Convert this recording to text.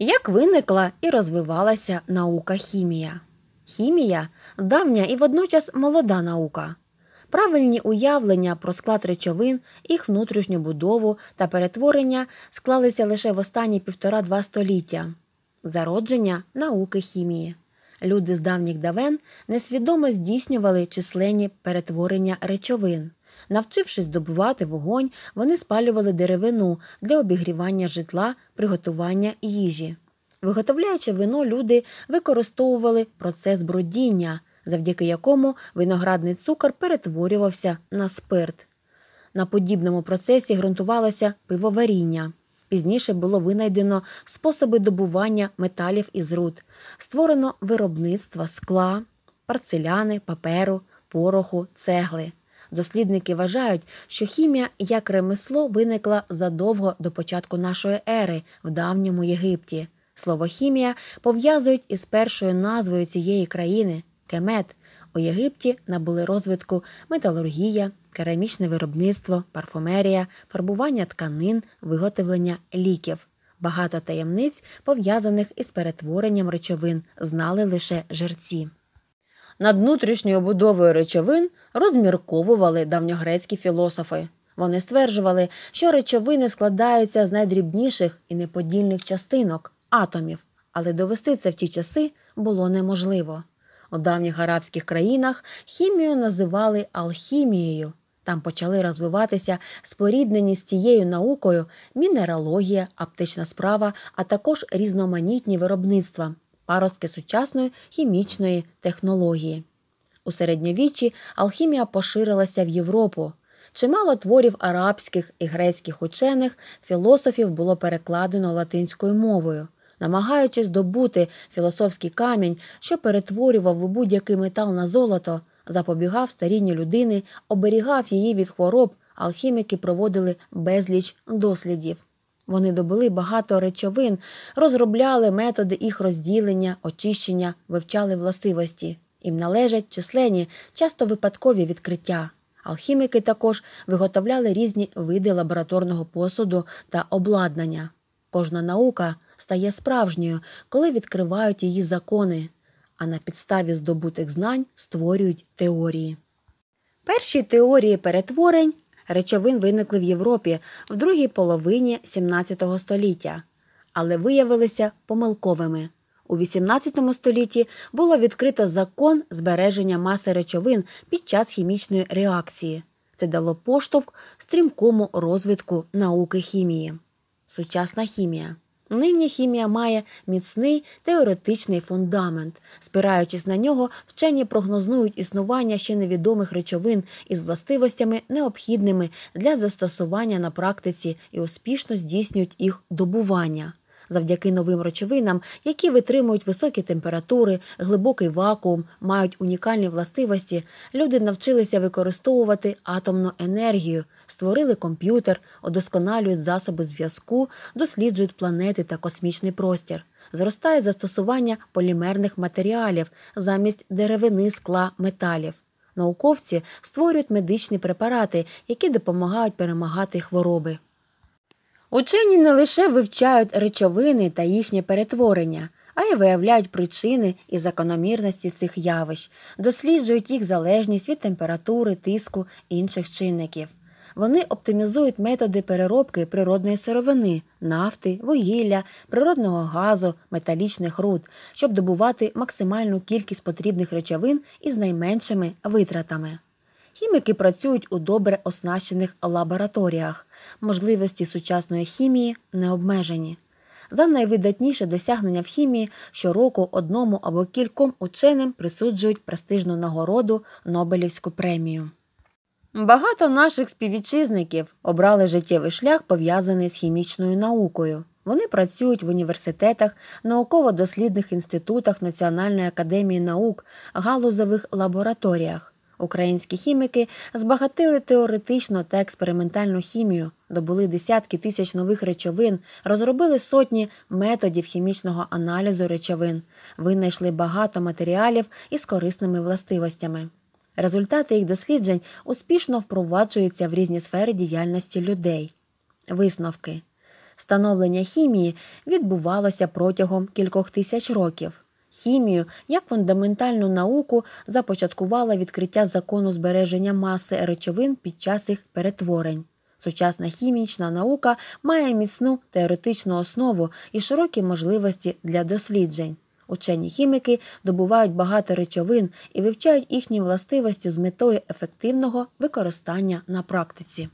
Як виникла і розвивалася наука хімія? Хімія давня і водночас молода наука. Правильні уявлення про склад речовин, їх внутрішню будову та перетворення склалися лише в останні півтора-два століття. Зародження науки хімії. Люди з давніх давен несвідомо здійснювали численні перетворення речовин. Навчившись добувати вогонь, вони спалювали деревину для обігрівання житла, приготування їжі. Виготовляючи вино, люди використовували процес бродіння, завдяки якому виноградний цукор перетворювався на спирт. На подібному процесі ґрунтувалося пивоваріння. Пізніше було винайдено способи добування металів із руд, створено виробництво скла, парцеляни, паперу, пороху, цегли. Дослідники вважають, що хімія як ремесло виникла задовго до початку нашої ери в давньому Єгипті. Слово хімія пов'язують із першою назвою цієї країни кемет. У Єгипті набули розвитку металургія, керамічне виробництво, парфумерія, фарбування тканин, виготовлення ліків. Багато таємниць пов'язаних із перетворенням речовин знали лише жерці. Над внутрішньою будовою речовин розмірковували давньогрецькі філософи. Вони стверджували, що речовини складаються з найдрібніших і неподільних частинок атомів, але довести це в ті часи було неможливо. У давніх арабських країнах хімію називали алхімією. Там почали розвиватися споріднені з цією наукою мінералогія, аптична справа, а також різноманітні виробництва паростки сучасної хімічної технології. У середньовіччі алхімія поширилася в Європу. Чимало творів арабських і грецьких учених, філософів було перекладено латинською мовою, намагаючись здобути філософський камінь, що перетворював будь-який метал на золото, запобігав старінню людини, оберігав її від хвороб. Алхіміки проводили безліч дослідів. Вони добули багато речовин, розробляли методи їх розділення, очищення, вивчали властивості. Їм належать численні, часто випадкові відкриття. Алхіміки також виготовляли різні види лабораторного посуду та обладнання. Кожна наука стає справжньою, коли відкривають її закони, а на підставі здобутих знань створюють теорії. Перші теорії перетворень речовин виникли в Європі в другій половині XVII століття, але виявилися помилковими. У XVIII столітті було відкрито закон збереження маси речовин під час хімічної реакції. Це дало поштовх стрімкому розвитку науки хімії. Сучасна хімія. Нині хімія має міцний теоретичний фундамент. Спираючись на нього, вчені прогнозують існування ще невідомих речовин із властивостями, необхідними для застосування на практиці і успішно здійснюють їх добування завдяки новим речовинам, які витримують високі температури, глибокий вакуум, мають унікальні властивості. Люди навчилися використовувати атомну енергію, створили комп'ютер, удосконалюють засоби зв'язку, досліджують планети та космічний простір. Зростає застосування полімерних матеріалів замість деревини, скла, металів. Науковці створюють медичні препарати, які допомагають перемагати хвороби. Учені не лише вивчають речовини та їхнє перетворення, а й виявляють причини і закономірності цих явищ, досліджують їх залежність від температури, тиску і інших чинників. Вони оптимізують методи переробки природної сировини, нафти, вугілля, природного газу, металічних руд, щоб добувати максимальну кількість потрібних речовин із найменшими витратами. Хіміки працюють у добре оснащених лабораторіях. Можливості сучасної хімії не обмежені. За найвидатніше досягнення в хімії щороку одному або кільком ученим присуджують престижну нагороду Нобелівську премію. Багато наших співвітчизників обрали життєвий шлях, пов'язаний з хімічною наукою. Вони працюють в університетах, науково-дослідних інститутах Національної академії наук, галузових лабораторіях. Українські хіміки збагатили теоретично та експериментальну хімію, добули десятки тисяч нових речовин, розробили сотні методів хімічного аналізу речовин, винайшли багато матеріалів із корисними властивостями. Результати їх досліджень успішно впроваджуються в різні сфери діяльності людей. Висновки становлення хімії відбувалося протягом кількох тисяч років. Хімію як фундаментальну науку започаткувала відкриття закону збереження маси речовин під час їх перетворень. Сучасна хімічна наука має міцну теоретичну основу і широкі можливості для досліджень. Учені хіміки добувають багато речовин і вивчають їхні властивості з метою ефективного використання на практиці.